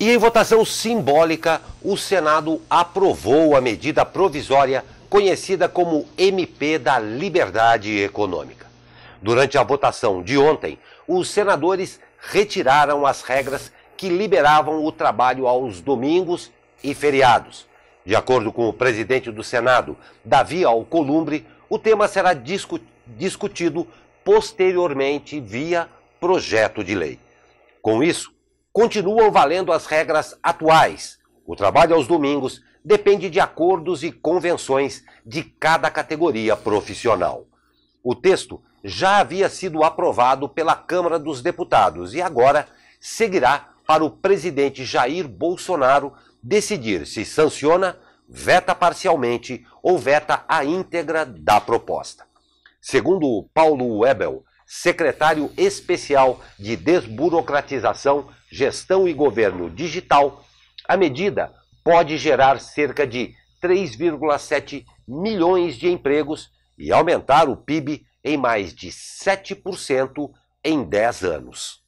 E em votação simbólica, o Senado aprovou a medida provisória conhecida como MP da Liberdade Econômica. Durante a votação de ontem, os senadores retiraram as regras que liberavam o trabalho aos domingos e feriados. De acordo com o presidente do Senado, Davi Alcolumbre, o tema será discu discutido posteriormente via projeto de lei. Com isso, continuam valendo as regras atuais. O trabalho aos domingos depende de acordos e convenções de cada categoria profissional. O texto já havia sido aprovado pela Câmara dos Deputados e agora seguirá para o presidente Jair Bolsonaro decidir se sanciona, veta parcialmente ou veta a íntegra da proposta. Segundo Paulo Webel, secretário especial de desburocratização, gestão e governo digital, a medida pode gerar cerca de 3,7 milhões de empregos e aumentar o PIB em mais de 7% em 10 anos.